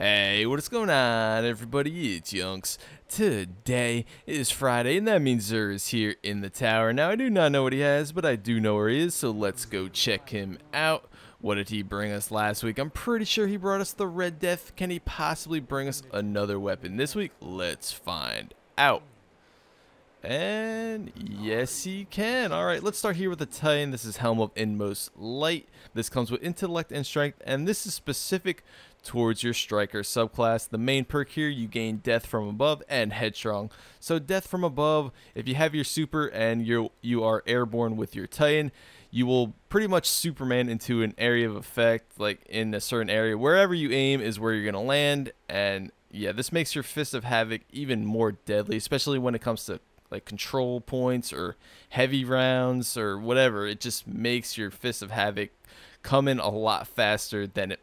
Hey, what is going on everybody? It's Yunks. Today is Friday and that means Zer is here in the tower. Now I do not know what he has, but I do know where he is, so let's go check him out. What did he bring us last week? I'm pretty sure he brought us the Red Death. Can he possibly bring us another weapon this week? Let's find out. And yes, he can. All right, let's start here with the Titan. This is Helm of Inmost Light. This comes with Intellect and Strength, and this is specific towards your striker subclass. The main perk here, you gain death from above and headstrong. So death from above, if you have your super and you you are airborne with your titan, you will pretty much Superman into an area of effect, like in a certain area. Wherever you aim is where you're gonna land, and yeah, this makes your Fist of Havoc even more deadly, especially when it comes to like control points or heavy rounds or whatever. It just makes your Fist of Havoc come in a lot faster than it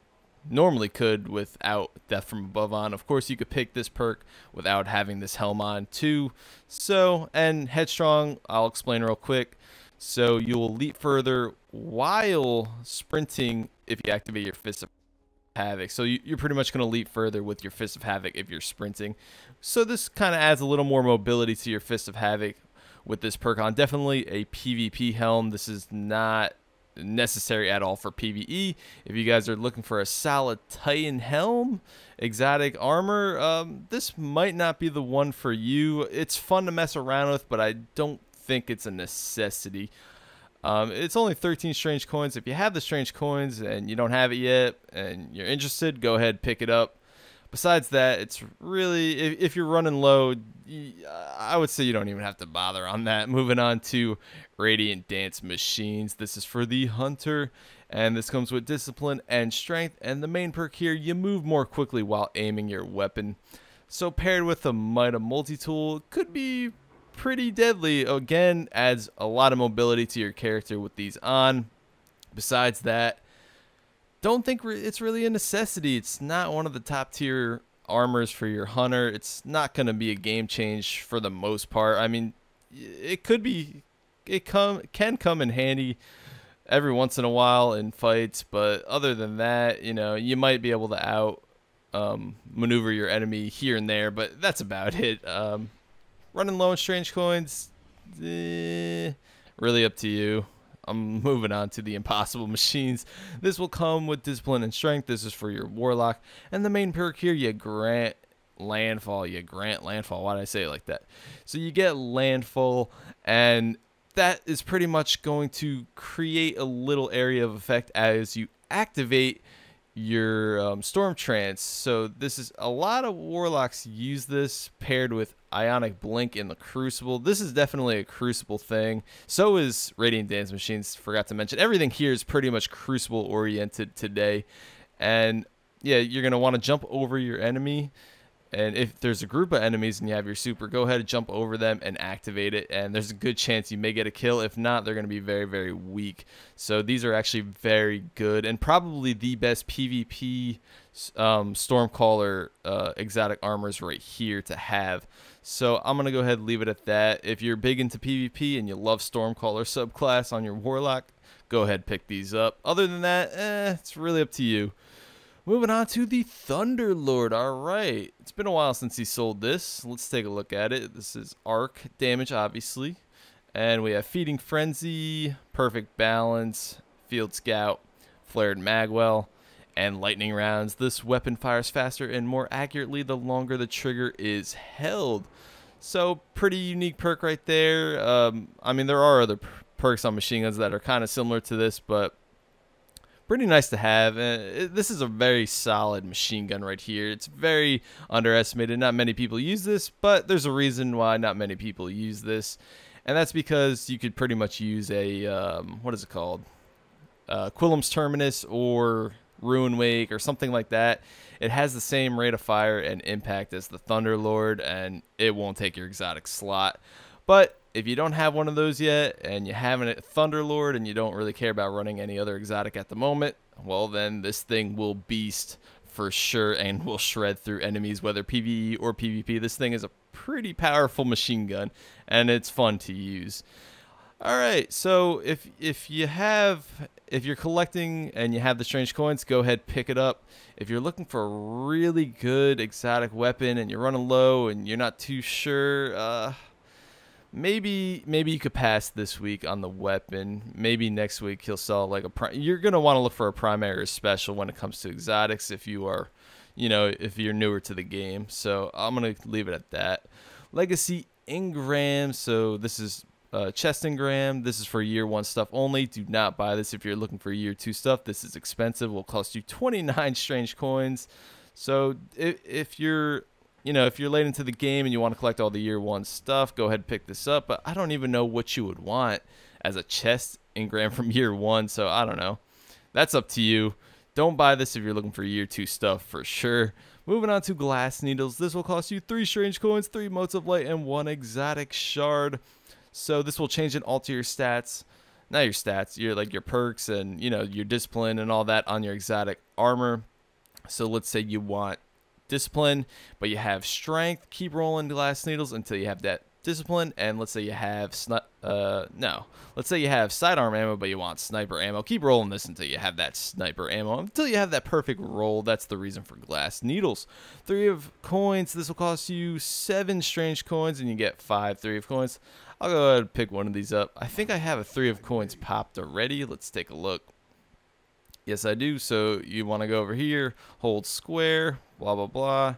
normally could without Death from Above on. Of course, you could pick this perk without having this helm on too. So, and Headstrong, I'll explain real quick. So you will leap further while sprinting if you activate your Fist of Havoc. So you're pretty much going to leap further with your Fist of Havoc if you're sprinting. So this kind of adds a little more mobility to your Fist of Havoc with this perk on. Definitely a PvP helm. This is not necessary at all for PvE. If you guys are looking for a solid Titan helm, exotic armor, um, this might not be the one for you. It's fun to mess around with, but I don't think it's a necessity. Um, it's only 13 strange coins. If you have the strange coins and you don't have it yet and you're interested, go ahead, pick it up. Besides that, it's really, if, if you're running low, I would say you don't even have to bother on that. Moving on to Radiant Dance Machines. This is for the Hunter, and this comes with discipline and strength. And the main perk here, you move more quickly while aiming your weapon. So paired with the Mida multi-tool, could be pretty deadly. Again, adds a lot of mobility to your character with these on. Besides that, don't think it's really a necessity. It's not one of the top tier armors for your hunter, it's not going to be a game change for the most part. I mean, it could be, it come can come in handy every once in a while in fights, but other than that, you know, you might be able to out um, maneuver your enemy here and there, but that's about it. Um, running low on strange coins, eh, really up to you. I'm moving on to the impossible machines. This will come with discipline and strength. This is for your warlock. And the main perk here, you grant landfall. You grant landfall. Why did I say it like that? So you get landfall, and that is pretty much going to create a little area of effect as you activate your um, storm trance. So this is a lot of warlocks use this paired with Ionic Blink in the Crucible. This is definitely a Crucible thing. So is Radiant Dance Machines, forgot to mention. Everything here is pretty much Crucible oriented today. And yeah, you're going to want to jump over your enemy and if there's a group of enemies and you have your super, go ahead and jump over them and activate it. And there's a good chance you may get a kill. If not, they're going to be very, very weak. So these are actually very good and probably the best PvP um, Stormcaller uh, exotic armors right here to have. So I'm going to go ahead and leave it at that. If you're big into PvP and you love Stormcaller subclass on your Warlock, go ahead pick these up. Other than that, eh, it's really up to you. Moving on to the Thunderlord. All right. It's been a while since he sold this. Let's take a look at it. This is arc damage, obviously. And we have Feeding Frenzy, Perfect Balance, Field Scout, Flared Magwell, and Lightning Rounds. This weapon fires faster and more accurately the longer the trigger is held. So pretty unique perk right there. Um, I mean, there are other perks on machine guns that are kind of similar to this, but pretty nice to have. Uh, this is a very solid machine gun right here. It's very underestimated. Not many people use this, but there's a reason why not many people use this. And that's because you could pretty much use a, um, what is it called? Uh, Quillum's Terminus or Ruin Wake or something like that. It has the same rate of fire and impact as the Thunderlord, and it won't take your exotic slot. But if you don't have one of those yet and you haven't at Thunderlord and you don't really care about running any other exotic at the moment, well then this thing will beast for sure and will shred through enemies whether PvE or PvP. This thing is a pretty powerful machine gun and it's fun to use. All right, so if if you have if you're collecting and you have the strange coins, go ahead pick it up. If you're looking for a really good exotic weapon and you're running low and you're not too sure, uh, maybe maybe you could pass this week on the weapon. Maybe next week he'll sell like a. prime. You're gonna want to look for a primary or special when it comes to exotics if you are, you know, if you're newer to the game. So I'm gonna leave it at that. Legacy Ingram. So this is uh, chest Ingram. This is for year one stuff only. Do not buy this if you're looking for year two stuff. This is expensive. Will cost you 29 strange coins. So if, if you're you know, if you're late into the game and you want to collect all the year one stuff, go ahead and pick this up. But I don't even know what you would want as a chest engram from year one. So I don't know. That's up to you. Don't buy this if you're looking for year two stuff for sure. Moving on to glass needles. This will cost you three strange coins, three motes of light, and one exotic shard. So this will change and alter your stats. Not your stats, your like your perks and you know your discipline and all that on your exotic armor. So let's say you want discipline, but you have strength. Keep rolling glass needles until you have that discipline. And let's say you have sni- uh no, let's say you have sidearm ammo, but you want sniper ammo. Keep rolling this until you have that sniper ammo. Until you have that perfect roll. That's the reason for glass needles. Three of coins. This will cost you seven strange coins, and you get five three of coins. I'll go ahead and pick one of these up. I think I have a three of coins popped already. Let's take a look. Yes, I do. So you want to go over here, hold square, blah, blah, blah.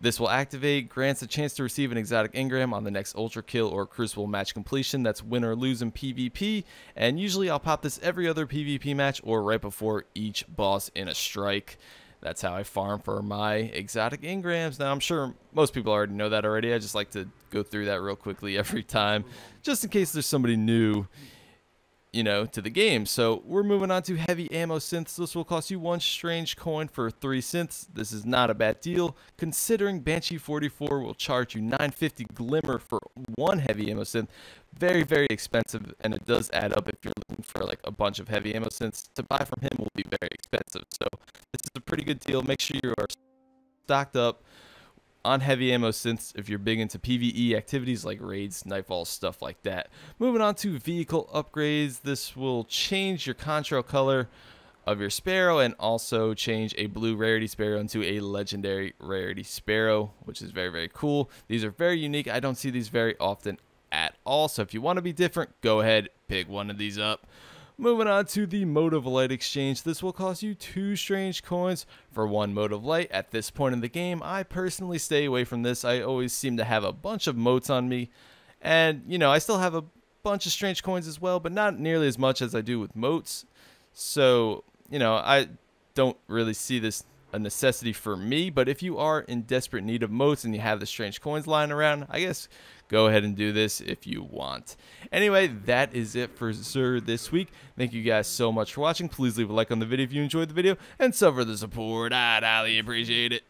This will activate, grants a chance to receive an exotic ingram on the next Ultra Kill or Crucible match completion. That's win or lose in PvP. And usually I'll pop this every other PvP match or right before each boss in a strike. That's how I farm for my exotic ingrams. Now, I'm sure most people already know that already. I just like to go through that real quickly every time, just in case there's somebody new you know, to the game. So we're moving on to heavy ammo synths. This will cost you one strange coin for three synths. This is not a bad deal, considering Banshee 44 will charge you 950 glimmer for one heavy ammo synth. Very, very expensive, and it does add up if you're looking for like a bunch of heavy ammo synths. To buy from him will be very expensive. So this is a pretty good deal. Make sure you are stocked up on heavy ammo synths if you're big into PvE activities like raids, nightfalls, stuff like that. Moving on to vehicle upgrades, this will change your contrail color of your sparrow and also change a blue rarity sparrow into a legendary rarity sparrow, which is very, very cool. These are very unique. I don't see these very often at all. So if you want to be different, go ahead, pick one of these up. Moving on to the Mode of Light exchange, this will cost you two strange coins for one Mode of Light. At this point in the game, I personally stay away from this. I always seem to have a bunch of motes on me, and you know, I still have a bunch of strange coins as well, but not nearly as much as I do with motes. So, you know, I don't really see this a necessity for me, but if you are in desperate need of moats and you have the strange coins lying around, I guess go ahead and do this if you want. Anyway, that is it for Sir this week. Thank you guys so much for watching. Please leave a like on the video if you enjoyed the video and suffer the support. I'd highly appreciate it.